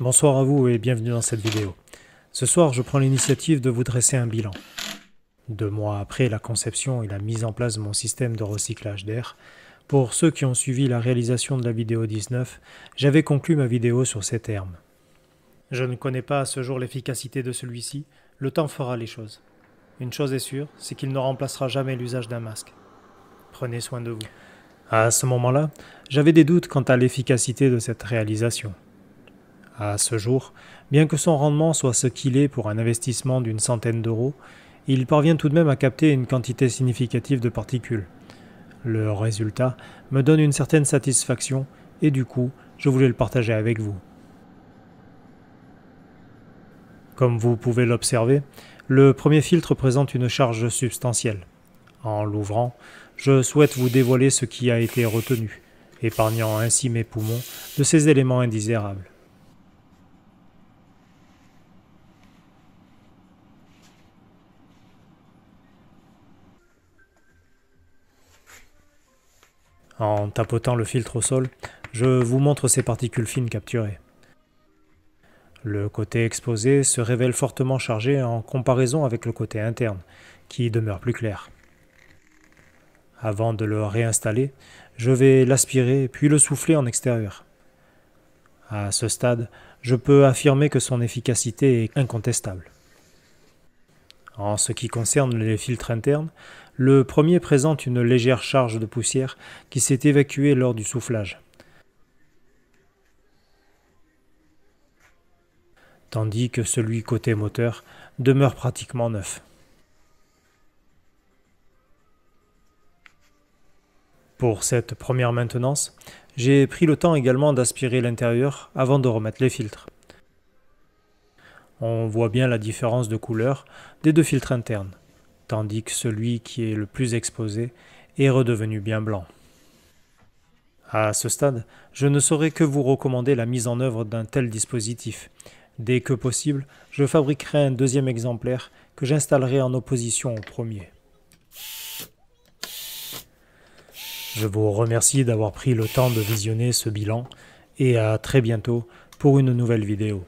Bonsoir à vous et bienvenue dans cette vidéo. Ce soir, je prends l'initiative de vous dresser un bilan. Deux mois après la conception et la mise en place de mon système de recyclage d'air, pour ceux qui ont suivi la réalisation de la vidéo 19, j'avais conclu ma vidéo sur ces termes. Je ne connais pas à ce jour l'efficacité de celui-ci, le temps fera les choses. Une chose est sûre, c'est qu'il ne remplacera jamais l'usage d'un masque. Prenez soin de vous. À ce moment-là, j'avais des doutes quant à l'efficacité de cette réalisation. À ce jour, bien que son rendement soit ce qu'il est pour un investissement d'une centaine d'euros, il parvient tout de même à capter une quantité significative de particules. Le résultat me donne une certaine satisfaction et du coup, je voulais le partager avec vous. Comme vous pouvez l'observer, le premier filtre présente une charge substantielle. En l'ouvrant, je souhaite vous dévoiler ce qui a été retenu, épargnant ainsi mes poumons de ces éléments indésirables. en tapotant le filtre au sol, je vous montre ces particules fines capturées. Le côté exposé se révèle fortement chargé en comparaison avec le côté interne, qui demeure plus clair. Avant de le réinstaller, je vais l'aspirer puis le souffler en extérieur. À ce stade, je peux affirmer que son efficacité est incontestable. En ce qui concerne les filtres internes, le premier présente une légère charge de poussière qui s'est évacuée lors du soufflage. Tandis que celui côté moteur demeure pratiquement neuf. Pour cette première maintenance, j'ai pris le temps également d'aspirer l'intérieur avant de remettre les filtres on voit bien la différence de couleur des deux filtres internes, tandis que celui qui est le plus exposé est redevenu bien blanc. À ce stade, je ne saurais que vous recommander la mise en œuvre d'un tel dispositif. Dès que possible, je fabriquerai un deuxième exemplaire que j'installerai en opposition au premier. Je vous remercie d'avoir pris le temps de visionner ce bilan et à très bientôt pour une nouvelle vidéo.